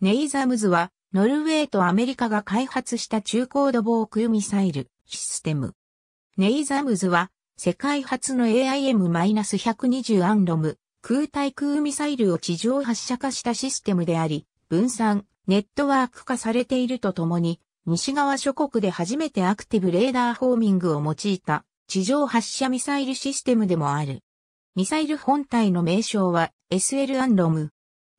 ネイザムズは、ノルウェーとアメリカが開発した中高度防空ミサイル、システム。ネイザムズは、世界初の AIM-120 アンロム、空対空ミサイルを地上発射化したシステムであり、分散、ネットワーク化されているとともに、西側諸国で初めてアクティブレーダーホーミングを用いた地上発射ミサイルシステムでもある。ミサイル本体の名称は SL アンロム。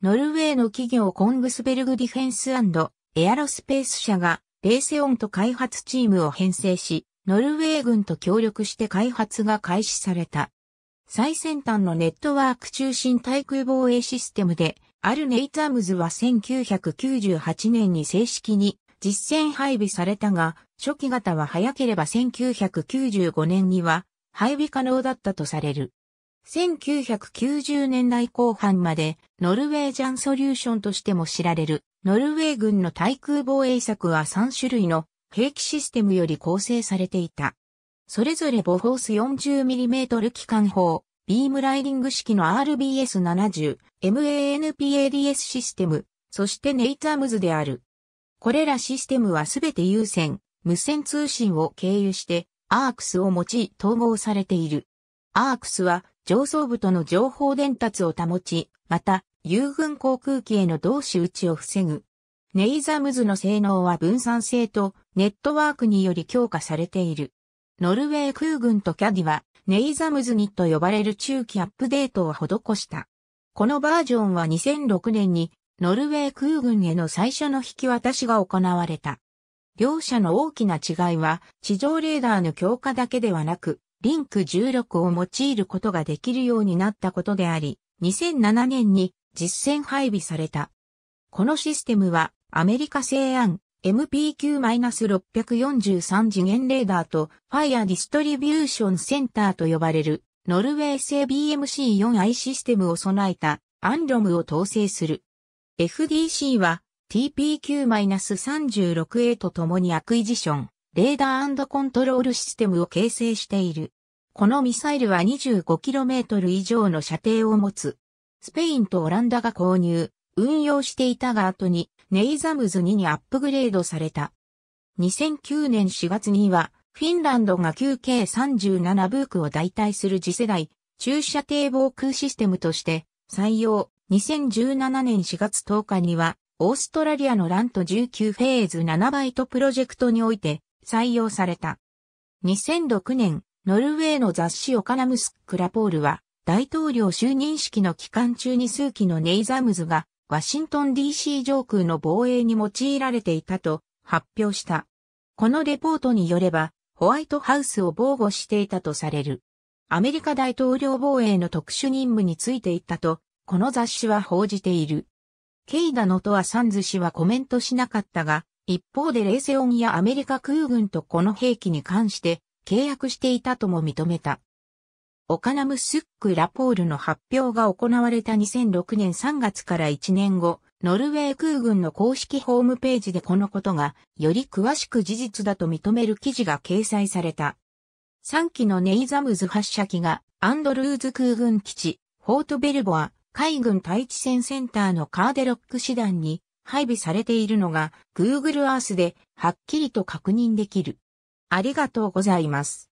ノルウェーの企業コングスベルグディフェンスエアロスペース社がレーセオンと開発チームを編成し、ノルウェー軍と協力して開発が開始された。最先端のネットワーク中心対空防衛システムで、アルネイタームズは1998年に正式に実戦配備されたが、初期型は早ければ1995年には配備可能だったとされる。1990年代後半までノルウェージャンソリューションとしても知られるノルウェー軍の対空防衛策は3種類の兵器システムより構成されていた。それぞれボフォース 40mm 機関砲、ビームライディング式の RBS70、MANPADS システム、そしてネイタームズである。これらシステムはすべて有線、無線通信を経由して、アークスを用い統合されている。アークスは上層部との情報伝達を保ち、また、友軍航空機への同士打ちを防ぐ。ネイザムズの性能は分散性とネットワークにより強化されている。ノルウェー空軍とキャディは、ネイザムズにと呼ばれる中期アップデートを施した。このバージョンは2006年に、ノルウェー空軍への最初の引き渡しが行われた。両者の大きな違いは、地上レーダーの強化だけではなく、リンク重力を用いることができるようになったことであり、2007年に実戦配備された。このシステムはアメリカ製案 MPQ-643 次元レーダーと Fire Distribution Center と呼ばれるノルウェー製 BMC4i システムを備えたアンロムを統制する。FDC は TPQ-36A と共にアクイジション。レーダーコントロールシステムを形成している。このミサイルは 25km 以上の射程を持つ。スペインとオランダが購入、運用していたが後にネイザムズ2にアップグレードされた。2009年4月にはフィンランドが 9K37 ブークを代替する次世代中射程防空システムとして採用。2017年4月10日にはオーストラリアのラント19フェーズ7バイトプロジェクトにおいて採用された。2006年、ノルウェーの雑誌オカナムス・クラポールは、大統領就任式の期間中に数機のネイザムズが、ワシントン DC 上空の防衛に用いられていたと発表した。このレポートによれば、ホワイトハウスを防護していたとされる。アメリカ大統領防衛の特殊任務についていったと、この雑誌は報じている。ケイダのとはサンズ氏はコメントしなかったが、一方でレーセオンやアメリカ空軍とこの兵器に関して契約していたとも認めた。オカナムスック・ラポールの発表が行われた2006年3月から1年後、ノルウェー空軍の公式ホームページでこのことがより詳しく事実だと認める記事が掲載された。3機のネイザムズ発射機がアンドルーズ空軍基地、フォートベルボア海軍対地戦センターのカーデロック師団に配備されているのが Google Earth ではっきりと確認できる。ありがとうございます。